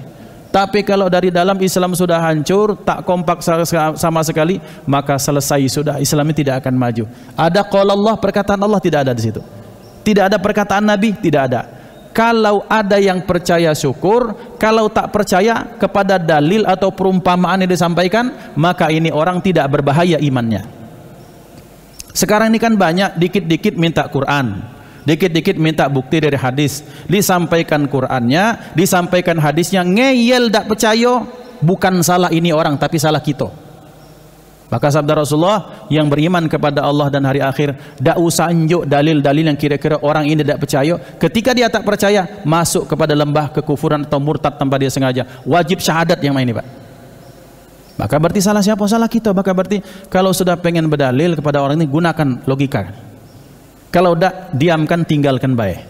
tapi kalau dari dalam Islam sudah hancur, tak kompak sama sekali, maka selesai sudah. Islam ini tidak akan maju. Ada kalau Allah, perkataan Allah tidak ada di situ. Tidak ada perkataan Nabi, tidak ada kalau ada yang percaya syukur, kalau tak percaya kepada dalil atau perumpamaan yang disampaikan, maka ini orang tidak berbahaya imannya. Sekarang ini kan banyak dikit-dikit minta Quran, dikit-dikit minta bukti dari hadis, disampaikan Qurannya, disampaikan hadisnya, ngeyel tak percaya, bukan salah ini orang tapi salah kita. Maka sabda Rasulullah yang beriman kepada Allah dan hari akhir, dak usah unjuk dalil-dalil yang kira-kira orang ini tidak percaya. Ketika dia tak percaya, masuk kepada lembah kekufuran atau murtad tanpa dia sengaja. Wajib syahadat yang ini, Pak. Maka berarti salah siapa? Salah kita. Maka berarti kalau sudah pengen berdalil kepada orang ini, gunakan logika. Kalau dak diamkan, tinggalkan baik.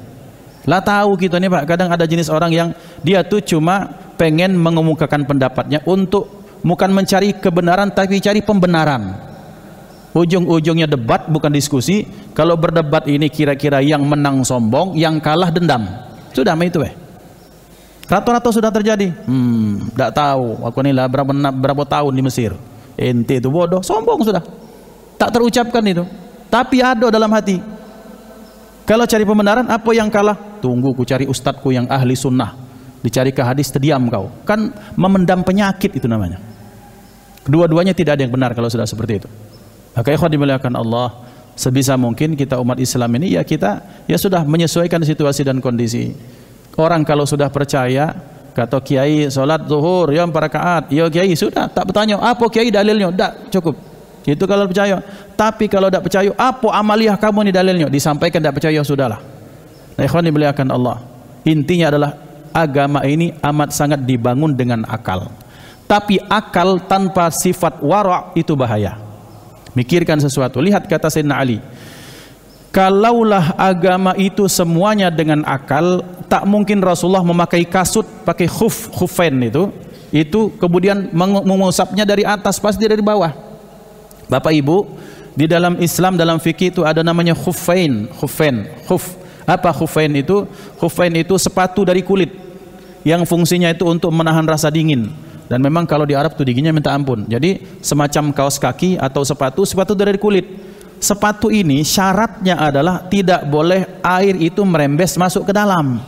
Lah tahu kita nih Pak, kadang ada jenis orang yang dia tuh cuma pengen mengemukakan pendapatnya untuk bukan mencari kebenaran tapi cari pembenaran ujung-ujungnya debat bukan diskusi kalau berdebat ini kira-kira yang menang sombong yang kalah dendam sudah itu eh rata-rata sudah terjadi hmm tidak tahu aku lah berapa, berapa tahun di Mesir ente itu bodoh sombong sudah tak terucapkan itu tapi ada dalam hati kalau cari pembenaran apa yang kalah tunggu ku cari ustadku yang ahli sunnah dicari ke hadis terdiam kau kan memendam penyakit itu namanya Kedua-duanya tidak ada yang benar kalau sudah seperti itu. Maka ikhwan dimuliakan Allah, sebisa mungkin kita umat Islam ini ya kita ya sudah menyesuaikan situasi dan kondisi. Orang kalau sudah percaya kata kiai salat zuhur ya rakaat, ya kiai sudah tak bertanya apa kiai dalilnya, tidak cukup. Itu kalau percaya. Tapi kalau tidak percaya, apa amaliah kamu ini dalilnya? Disampaikan tidak percaya sudahlah. Nah, ikhwan dimuliakan Allah. Intinya adalah agama ini amat sangat dibangun dengan akal. Tapi akal tanpa sifat wara' itu bahaya. Mikirkan sesuatu. Lihat kata Sayyidina Ali. Kalaulah agama itu semuanya dengan akal, tak mungkin Rasulullah memakai kasut, pakai khuf, khufain itu, itu kemudian mengusapnya dari atas, pasti dari bawah. Bapak Ibu, di dalam Islam dalam fikih itu ada namanya khufain, khufain, khuf. Apa khufain itu? Khufain itu sepatu dari kulit yang fungsinya itu untuk menahan rasa dingin. Dan memang kalau di Arab tuh giginya minta ampun. Jadi semacam kaos kaki atau sepatu, sepatu dari kulit. Sepatu ini syaratnya adalah tidak boleh air itu merembes masuk ke dalam.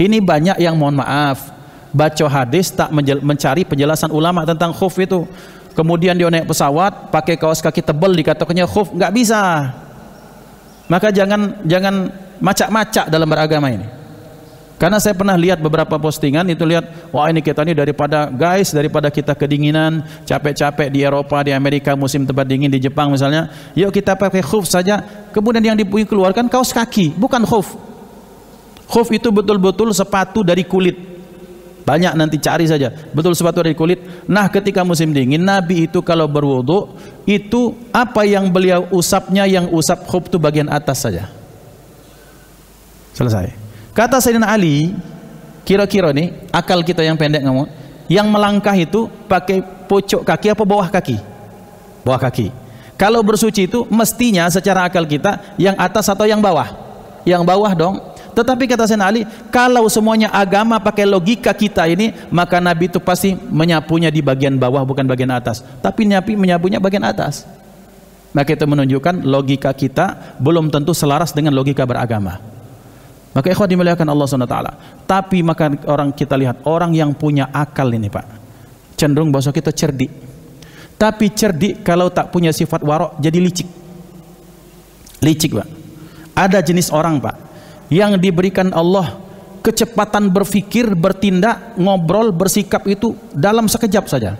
Ini banyak yang mohon maaf baca hadis tak mencari penjelasan ulama tentang khuf itu. Kemudian dia naik pesawat pakai kaos kaki tebal dikatakannya khuf nggak bisa. Maka jangan jangan macak-macak dalam beragama ini. Karena saya pernah lihat beberapa postingan itu lihat wah ini kita ini daripada guys daripada kita kedinginan capek-capek di Eropa di Amerika musim tempat dingin di Jepang misalnya yuk kita pakai khuf saja kemudian yang keluarkan kaos kaki bukan khuf khuf itu betul-betul sepatu dari kulit banyak nanti cari saja betul sepatu dari kulit nah ketika musim dingin Nabi itu kalau berwudhu itu apa yang beliau usapnya yang usap khuf itu bagian atas saja selesai Kata Sayyidina Ali, kira-kira nih, akal kita yang pendek ngomong, yang melangkah itu pakai pucuk kaki apa bawah kaki? Bawah kaki. Kalau bersuci itu mestinya secara akal kita yang atas atau yang bawah? Yang bawah dong. Tetapi kata Sayyidina Ali, kalau semuanya agama pakai logika kita ini, maka Nabi itu pasti menyapunya di bagian bawah bukan bagian atas. Tapi nyapi menyapunya bagian atas. Maka itu menunjukkan logika kita belum tentu selaras dengan logika beragama. Maka ikhwah dimuliakan Allah SWT. Tapi maka orang kita lihat, orang yang punya akal ini Pak. Cenderung bahasa kita cerdik. Tapi cerdik kalau tak punya sifat warok jadi licik. Licik Pak. Ada jenis orang Pak. Yang diberikan Allah kecepatan berfikir bertindak, ngobrol, bersikap itu dalam sekejap saja.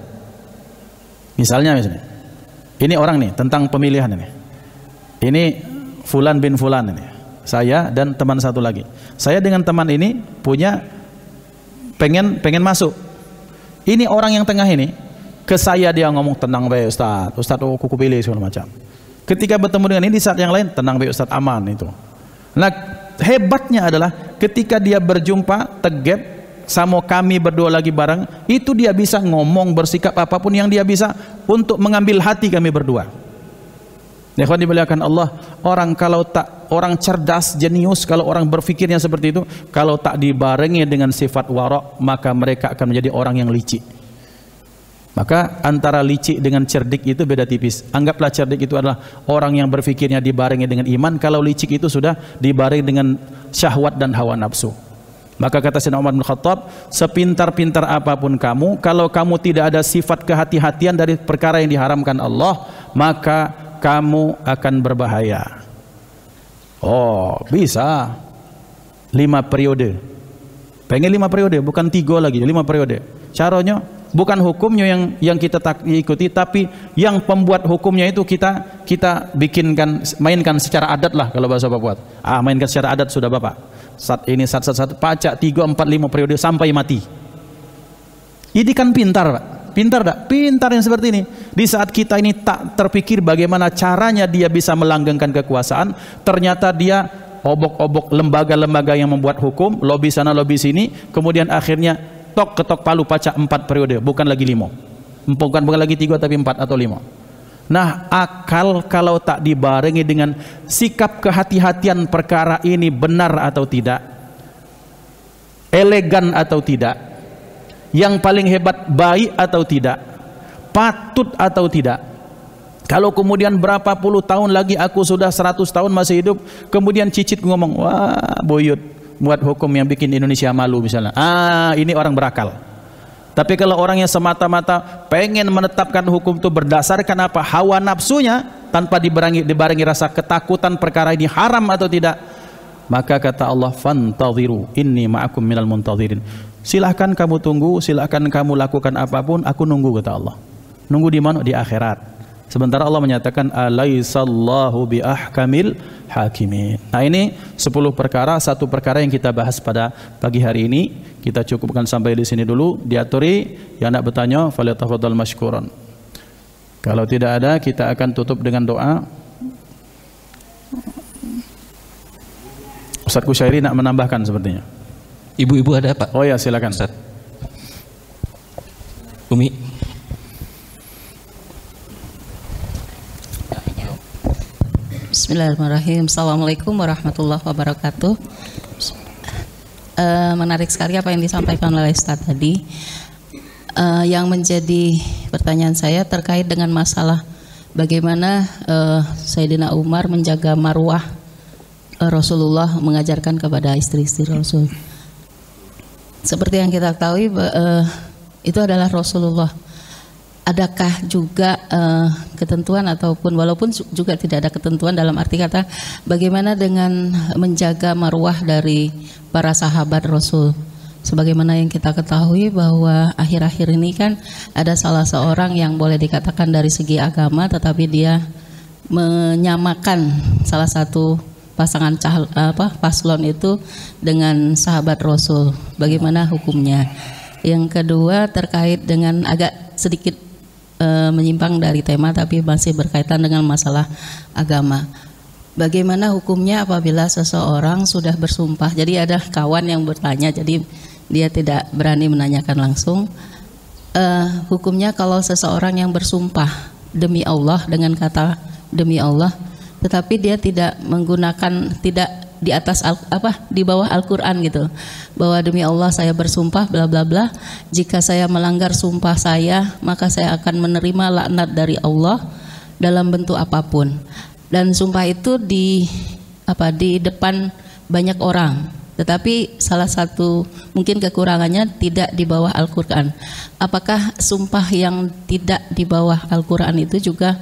Misalnya misalnya. Ini orang nih tentang pemilihan ini. Ini Fulan bin Fulan ini saya dan teman satu lagi. Saya dengan teman ini punya pengen pengen masuk. Ini orang yang tengah ini ke saya dia ngomong tenang baik Ustaz, Ustaz oh, kuku pilih segala macam. Ketika bertemu dengan ini di saat yang lain tenang baik Ustaz aman itu. Nah hebatnya adalah ketika dia berjumpa tegap sama kami berdua lagi bareng itu dia bisa ngomong bersikap apapun yang dia bisa untuk mengambil hati kami berdua ya kawan dimuliakan Allah orang kalau tak orang cerdas, jenius, kalau orang berfikirnya seperti itu, kalau tak dibarengi dengan sifat warok, maka mereka akan menjadi orang yang licik. Maka antara licik dengan cerdik itu beda tipis. Anggaplah cerdik itu adalah orang yang berfikirnya dibarengi dengan iman. Kalau licik itu sudah dibarengi dengan syahwat dan hawa nafsu. Maka kata Sayyidina Umar bin Khattab, sepintar-pintar apapun kamu, kalau kamu tidak ada sifat kehati-hatian dari perkara yang diharamkan Allah, maka kamu akan berbahaya. Oh, bisa. Lima periode. Pengen lima periode, bukan tiga lagi, lima periode. Caranya bukan hukumnya yang yang kita tak, ikuti, tapi yang pembuat hukumnya itu kita kita bikinkan mainkan secara adat lah kalau bahasa Bapak. Ah, mainkan secara adat sudah Bapak. Saat ini saat saat, saat pacak tiga empat lima periode sampai mati. Ini kan pintar, Pak. Pintar tak? Pintar yang seperti ini. Di saat kita ini tak terpikir bagaimana caranya dia bisa melanggengkan kekuasaan, ternyata dia obok-obok lembaga-lembaga yang membuat hukum, lobi sana lobi sini, kemudian akhirnya tok ketok palu pacak empat periode, bukan lagi lima. Bukan bukan lagi tiga tapi empat atau lima. Nah akal kalau tak dibarengi dengan sikap kehati-hatian perkara ini benar atau tidak, elegan atau tidak, yang paling hebat baik atau tidak patut atau tidak kalau kemudian berapa puluh tahun lagi aku sudah 100 tahun masih hidup kemudian cicit ngomong wah boyut buat hukum yang bikin Indonesia malu misalnya ah ini orang berakal tapi kalau orang yang semata-mata pengen menetapkan hukum itu berdasarkan apa hawa nafsunya tanpa dibarengi, dibarengi rasa ketakutan perkara ini haram atau tidak, maka kata Allah fantaziru inni ma'akum minal muntazirin Silahkan kamu tunggu, silahkan kamu lakukan apapun, aku nunggu kata Allah. Nunggu di mana? Di akhirat. Sementara Allah menyatakan alaisallahu bi ahkamil hakimin. Nah ini sepuluh perkara, satu perkara yang kita bahas pada pagi hari ini. Kita cukupkan sampai di sini dulu. Diaturi yang nak bertanya falyatafadhal mashkuran. Kalau tidak ada kita akan tutup dengan doa. Ustaz Kusyairi nak menambahkan sepertinya. Ibu-ibu ada apa? Oh ya silakan. Ustaz. Umi. Bismillahirrahmanirrahim. Assalamualaikum warahmatullahi wabarakatuh. E, menarik sekali apa yang disampaikan oleh Ustaz tadi. E, yang menjadi pertanyaan saya terkait dengan masalah bagaimana e, Sayyidina Umar menjaga marwah e, Rasulullah mengajarkan kepada istri-istri Rasul seperti yang kita ketahui uh, itu adalah Rasulullah. Adakah juga uh, ketentuan ataupun walaupun juga tidak ada ketentuan dalam arti kata bagaimana dengan menjaga marwah dari para sahabat Rasul? Sebagaimana yang kita ketahui bahwa akhir-akhir ini kan ada salah seorang yang boleh dikatakan dari segi agama tetapi dia menyamakan salah satu pasangan cah, apa paslon itu dengan sahabat Rasul. Bagaimana hukumnya? Yang kedua terkait dengan agak sedikit e, menyimpang dari tema tapi masih berkaitan dengan masalah agama. Bagaimana hukumnya apabila seseorang sudah bersumpah? Jadi ada kawan yang bertanya, jadi dia tidak berani menanyakan langsung. E, hukumnya kalau seseorang yang bersumpah demi Allah dengan kata demi Allah tetapi dia tidak menggunakan tidak di atas al, apa di bawah Al-Qur'an gitu. Bahwa demi Allah saya bersumpah bla bla bla, jika saya melanggar sumpah saya, maka saya akan menerima laknat dari Allah dalam bentuk apapun. Dan sumpah itu di apa di depan banyak orang. Tetapi salah satu mungkin kekurangannya tidak di bawah Al-Qur'an. Apakah sumpah yang tidak di bawah Al-Qur'an itu juga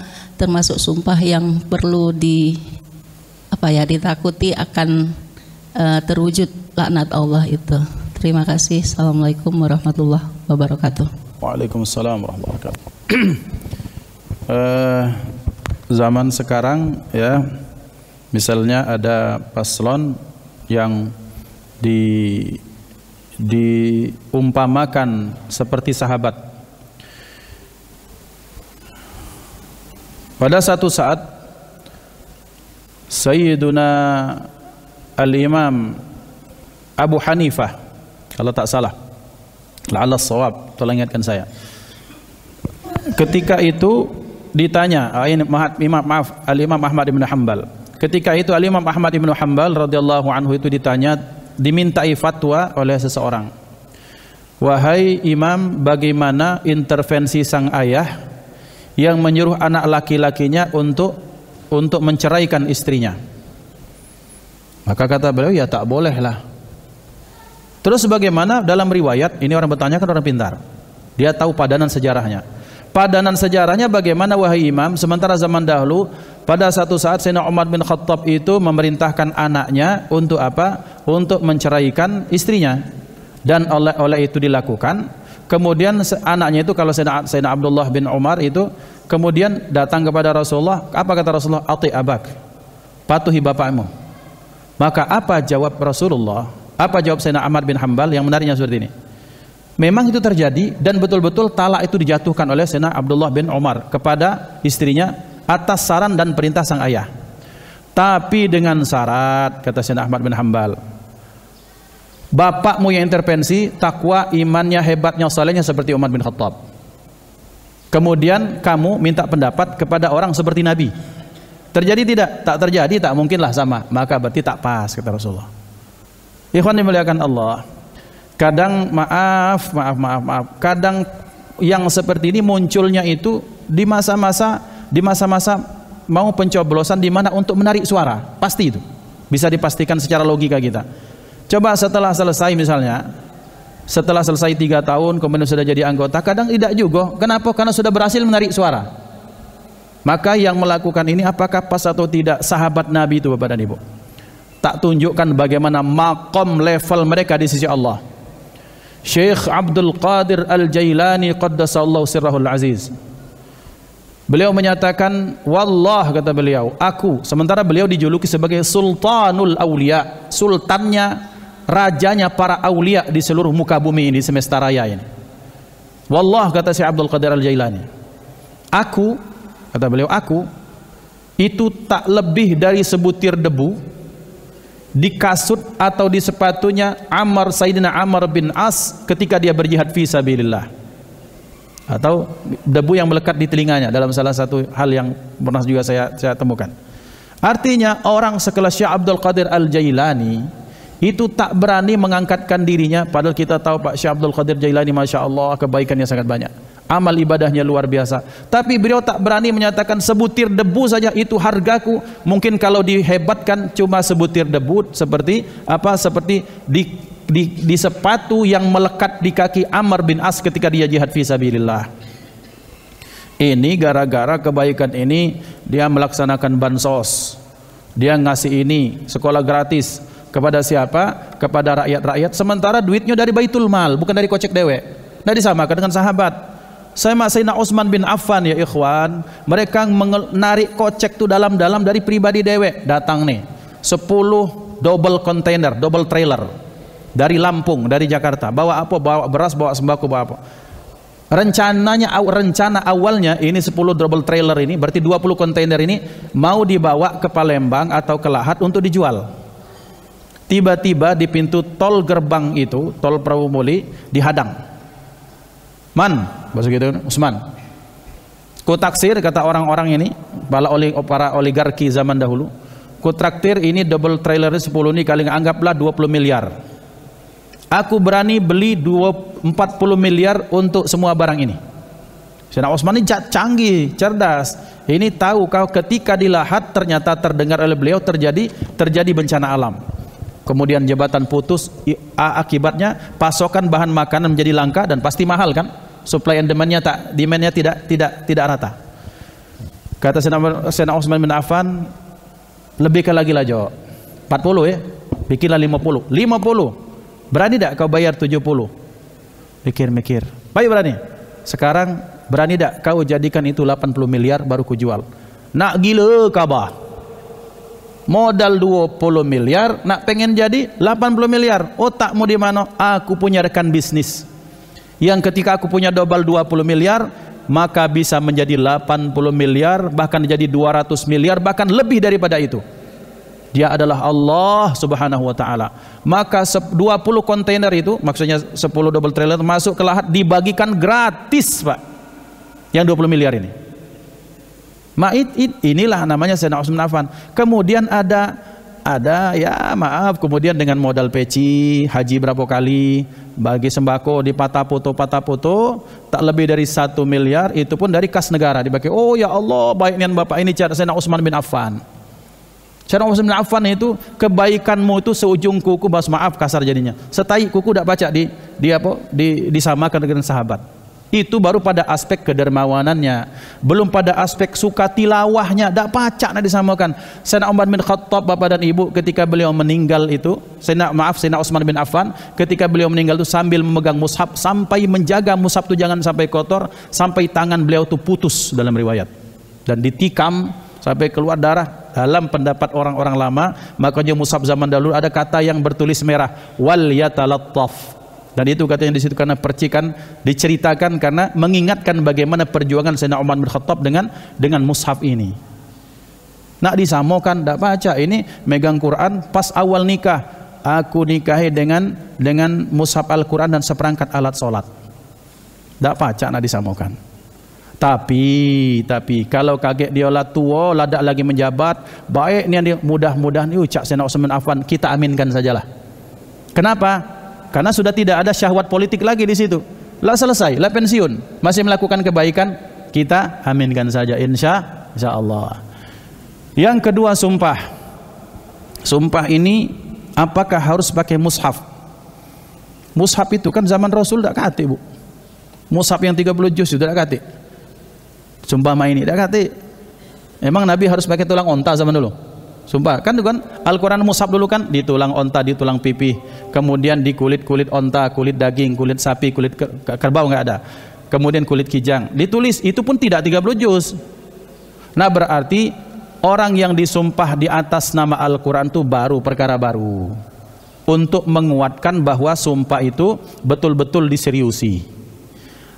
termasuk sumpah yang perlu di apa ya ditakuti akan uh, terwujud laknat Allah itu. Terima kasih. Assalamualaikum warahmatullahi wabarakatuh. Waalaikumsalam warahmatullahi wabarakatuh. uh, zaman sekarang ya misalnya ada paslon yang di diumpamakan seperti sahabat Pada satu saat Sayyiduna Al-Imam Abu Hanifah kalau tak salah la'alla sawab tolong ingatkan saya ketika itu ditanya ah, imam maaf al-Imam Ahmad bin Hanbal ketika itu al-Imam Ahmad bin Hanbal radhiyallahu anhu itu ditanya dimintai fatwa oleh seseorang wahai imam bagaimana intervensi sang ayah yang menyuruh anak laki-lakinya untuk untuk menceraikan istrinya. Maka kata beliau, ya tak bolehlah. Terus bagaimana dalam riwayat, ini orang bertanya kan orang pintar. Dia tahu padanan sejarahnya. Padanan sejarahnya bagaimana wahai imam, sementara zaman dahulu pada satu saat Sayyidina Umar bin Khattab itu memerintahkan anaknya untuk apa? Untuk menceraikan istrinya. Dan oleh oleh itu dilakukan Kemudian anaknya itu kalau Sayyidina, Abdullah bin Umar itu kemudian datang kepada Rasulullah, apa kata Rasulullah? Ati abak. Patuhi bapakmu. Maka apa jawab Rasulullah? Apa jawab Sayyidina Ahmad bin Hambal yang menariknya seperti ini? Memang itu terjadi dan betul-betul talak itu dijatuhkan oleh Sayyidina Abdullah bin Umar kepada istrinya atas saran dan perintah sang ayah. Tapi dengan syarat kata Sayyidina Ahmad bin Hambal, bapakmu yang intervensi takwa imannya hebatnya salehnya seperti Umar bin Khattab kemudian kamu minta pendapat kepada orang seperti Nabi terjadi tidak? tak terjadi tak mungkinlah sama maka berarti tak pas kata Rasulullah ikhwan dimuliakan Allah kadang maaf maaf maaf maaf kadang yang seperti ini munculnya itu di masa-masa di masa-masa mau pencoblosan di mana untuk menarik suara pasti itu bisa dipastikan secara logika kita Coba setelah selesai misalnya, setelah selesai tiga tahun kemudian sudah jadi anggota, kadang tidak juga. Kenapa? Karena sudah berhasil menarik suara. Maka yang melakukan ini apakah pas atau tidak sahabat Nabi itu Bapak dan Ibu? Tak tunjukkan bagaimana makom level mereka di sisi Allah. Syekh Abdul Qadir Al-Jailani qaddasallahu sirrahul aziz. Beliau menyatakan, "Wallah," kata beliau, "aku." Sementara beliau dijuluki sebagai Sultanul Aulia, sultannya rajanya para aulia di seluruh muka bumi ini semesta raya ini. Wallah kata si Abdul Qadir Al-Jailani. Aku kata beliau aku itu tak lebih dari sebutir debu di kasut atau di sepatunya Amr Sayyidina Amr bin As ketika dia berjihad fi sabilillah atau debu yang melekat di telinganya dalam salah satu hal yang pernah juga saya saya temukan. Artinya orang sekelas Syekh Abdul Qadir Al-Jailani itu tak berani mengangkatkan dirinya padahal kita tahu Pak Syekh Abdul Qadir Jailani Masya Allah kebaikannya sangat banyak amal ibadahnya luar biasa tapi beliau tak berani menyatakan sebutir debu saja itu hargaku mungkin kalau dihebatkan cuma sebutir debu seperti apa seperti di, di, di sepatu yang melekat di kaki Amr bin As ketika dia jihad visabilillah ini gara-gara kebaikan ini dia melaksanakan bansos dia ngasih ini sekolah gratis kepada siapa? Kepada rakyat-rakyat. Sementara duitnya dari Baitul Mal, bukan dari kocek dewe. Nah disamakan dengan sahabat. saya saya na Osman bin Affan ya ikhwan, mereka menarik kocek tuh dalam-dalam dari pribadi dewe. Datang nih, 10 double container, double trailer. Dari Lampung, dari Jakarta. Bawa apa? Bawa beras, bawa sembako, bawa apa? rencananya rencana awalnya ini 10 double trailer ini berarti 20 kontainer ini mau dibawa ke Palembang atau ke Lahat untuk dijual Tiba-tiba di pintu tol gerbang itu, tol Prabu Muli dihadang. Man, bahasa gitu, Usman. Ku taksir kata orang-orang ini, para, oli, para oligarki zaman dahulu. Ku traktir ini double trailer 10 ini kali anggaplah 20 miliar. Aku berani beli 240 40 miliar untuk semua barang ini. Sina Osman ini canggih, cerdas. Ini tahu kau ketika dilahat ternyata terdengar oleh beliau terjadi terjadi bencana alam kemudian jabatan putus akibatnya pasokan bahan makanan menjadi langka dan pasti mahal kan supply and demandnya tak demandnya tidak tidak tidak rata kata Sena Osman bin Affan lebihkan lagi lah jawab 40 ya bikinlah 50 50 berani tidak kau bayar 70 mikir-mikir baik berani sekarang berani tidak kau jadikan itu 80 miliar baru kujual? nak gila kabah modal 20 miliar nak pengen jadi 80 miliar tak mau di mana aku punya rekan bisnis yang ketika aku punya dobal 20 miliar maka bisa menjadi 80 miliar bahkan jadi 200 miliar bahkan lebih daripada itu dia adalah Allah subhanahu wa ta'ala maka 20 kontainer itu maksudnya 10 double trailer masuk ke lahat dibagikan gratis pak yang 20 miliar ini Ma'id inilah namanya Sayyidina Utsman Affan. Kemudian ada ada ya maaf kemudian dengan modal peci haji berapa kali bagi sembako di foto patah foto tak lebih dari satu miliar itu pun dari kas negara dibagi oh ya Allah baiknya bapak ini cara Sayyidina Usman bin Affan Cara Usman bin Affan itu kebaikanmu itu seujung kuku bahas maaf kasar jadinya setai kuku tidak baca di di apa di, disamakan dengan sahabat itu baru pada aspek kedermawanannya. Belum pada aspek suka tilawahnya. Tak pacak nak disamakan. Sayyidina Umar bin Khattab, Bapak dan Ibu, ketika beliau meninggal itu, Sayyidina, maaf, Sayyidina Utsman bin Affan, ketika beliau meninggal itu sambil memegang mushab, sampai menjaga mushab itu jangan sampai kotor, sampai tangan beliau itu putus dalam riwayat. Dan ditikam sampai keluar darah dalam pendapat orang-orang lama makanya musab zaman dahulu ada kata yang bertulis merah wal yatalattaf dan itu katanya di situ karena percikan diceritakan karena mengingatkan bagaimana perjuangan Sayyidina Umar bin Khattab dengan dengan mushaf ini. Nak disamakan tak baca ini megang Quran pas awal nikah aku nikahi dengan dengan mushaf Al-Quran dan seperangkat alat solat. Tak baca nak disamakan. Tapi, tapi kalau kakek dia lah tua, ladak lagi menjabat, baik ni mudah-mudahan, ucap Sena Osman Afwan, kita aminkan sajalah. Kenapa? Karena sudah tidak ada syahwat politik lagi di situ. Lah selesai, lah pensiun. Masih melakukan kebaikan, kita aminkan saja insya, insya Allah. Yang kedua sumpah. Sumpah ini apakah harus pakai mushaf? Mushaf itu kan zaman Rasul tidak kati Bu. Mushaf yang 30 juz itu tidak kati, Sumpah ini tidak kati. Emang Nabi harus pakai tulang onta zaman dulu? Sumpah, kan itu kan Al-Quran musab dulu kan di tulang onta, di tulang pipi, kemudian di kulit-kulit onta, kulit daging, kulit sapi, kulit kerbau nggak ada. Kemudian kulit kijang, ditulis itu pun tidak 30 juz. Nah, berarti orang yang disumpah di atas nama Al-Quran itu baru perkara baru. Untuk menguatkan bahwa sumpah itu betul-betul diseriusi.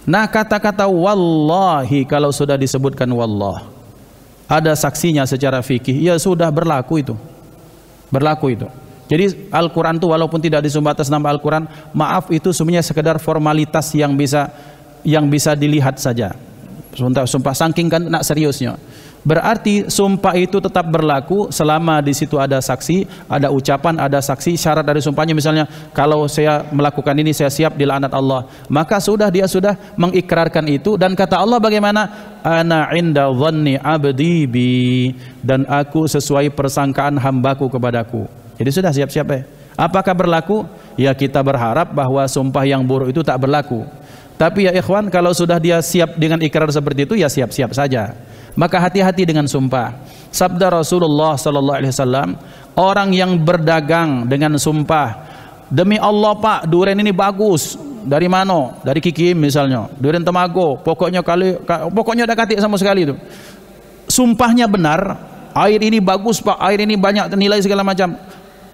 Nah, kata-kata wallahi kalau sudah disebutkan wallah, ada saksinya secara fikih, ya sudah berlaku itu. Berlaku itu. Jadi Al-Quran itu walaupun tidak disumbat atas nama Al-Quran, maaf itu sebenarnya sekedar formalitas yang bisa yang bisa dilihat saja. Sumpah, sumpah saking kan nak seriusnya. Berarti sumpah itu tetap berlaku selama di situ ada saksi, ada ucapan, ada saksi. Syarat dari sumpahnya misalnya kalau saya melakukan ini saya siap dilaknat Allah. Maka sudah dia sudah mengikrarkan itu dan kata Allah bagaimana? Ana inda dhanni abdi bi dan aku sesuai persangkaan hambaku kepadaku. Jadi sudah siap-siap ya. Apakah berlaku? Ya kita berharap bahwa sumpah yang buruk itu tak berlaku. Tapi ya ikhwan kalau sudah dia siap dengan ikrar seperti itu ya siap-siap saja. Maka hati-hati dengan sumpah. Sabda Rasulullah sallallahu alaihi wasallam, orang yang berdagang dengan sumpah, demi Allah Pak, Durian ini bagus. Dari mana? Dari Kikim misalnya. Durian Temago, pokoknya kali pokoknya ada katik sama sekali itu. Sumpahnya benar, air ini bagus Pak, air ini banyak nilai segala macam.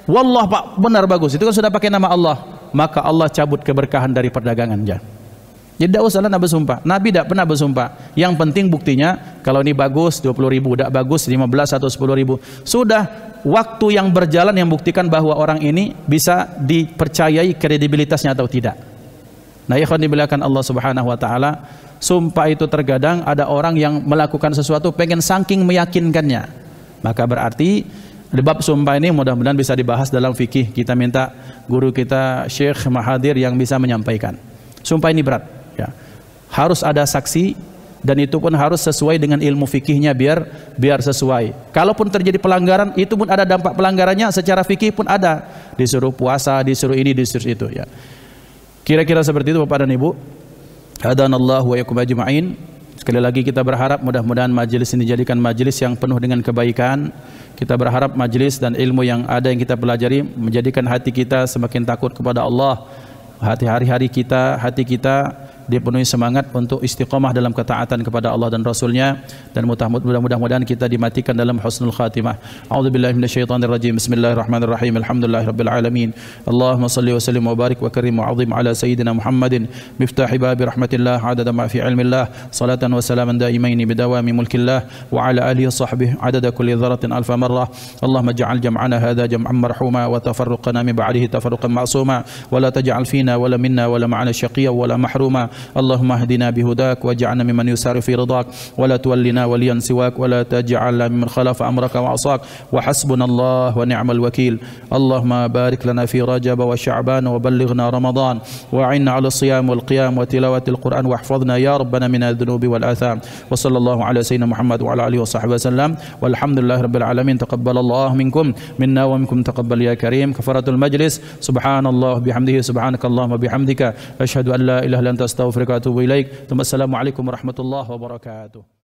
Wallah Pak, benar bagus. Itu kan sudah pakai nama Allah. Maka Allah cabut keberkahan dari perdagangannya. Jadi tidak usahlah Nabi sumpah. Nabi tidak pernah bersumpah. Yang penting buktinya, kalau ini bagus 20 ribu, tidak bagus 15 atau 10 ribu. Sudah waktu yang berjalan yang buktikan bahwa orang ini bisa dipercayai kredibilitasnya atau tidak. Nah, ikhwan dibilangkan Allah Subhanahu wa taala, sumpah itu terkadang ada orang yang melakukan sesuatu pengen saking meyakinkannya. Maka berarti Debab sumpah ini mudah-mudahan bisa dibahas dalam fikih. Kita minta guru kita Syekh Mahadir yang bisa menyampaikan. Sumpah ini berat. Ya. Harus ada saksi dan itu pun harus sesuai dengan ilmu fikihnya biar biar sesuai. Kalaupun terjadi pelanggaran, itu pun ada dampak pelanggarannya secara fikih pun ada. Disuruh puasa, disuruh ini, disuruh itu ya. Kira-kira seperti itu Bapak dan Ibu. Hadanallahu wa yakum ajma'in. Sekali lagi kita berharap mudah-mudahan majelis ini jadikan majelis yang penuh dengan kebaikan. Kita berharap majelis dan ilmu yang ada yang kita pelajari menjadikan hati kita semakin takut kepada Allah. Hati hari-hari kita, hati kita dipenuhi semangat untuk istiqamah dalam ketaatan kepada Allah dan Rasulnya dan mudah-mudahan kita dimatikan dalam husnul khatimah. A'udzu billahi minasyaitonir rajim. Bismillahirrahmanirrahim. Alhamdulillahirabbil alamin. Allahumma salli wa sallim wa barik wa karim wa azim ala sayyidina Muhammadin miftahi babi rahmatillah adada ma fi ilmillah salatan wa salaman daimain bidawami mulkillah wa ala alihi wa sahbihi adada kulli dharatin alfa marrah. Allahumma ij'al jam'ana hadha jam'an marhuma wa tafarruqana min ba'dihi tafarruqan ma'suma wa la taj'al fina wa la minna wa la ma'ana syaqiyyan wa la mahruma اللهم اهدنا بهداك واجعلنا ممن يسار في رضاك ولا تولنا وليا سواك ولا تجعلنا ممن خلف أمرك وعصاك وحسبنا الله ونعم الوكيل اللهم بارك لنا في رجب وشعبان وبلغنا رمضان وعنا على الصيام والقيام وتلاوة القرآن واحفظنا يا ربنا من الذنوب والآثام وصلى الله على سيدنا محمد وعلى آله وصحبه وسلم والحمد لله رب العالمين تقبل الله منكم منا ومنكم تقبل يا كريم كفرة المجلس سبحان الله بحمده سبحانك اللهم بحمدك أشهد أن لا إله إلا أنت أستغفرك استغفرك واتوب اليك ثم السلام عليكم ورحمه الله وبركاته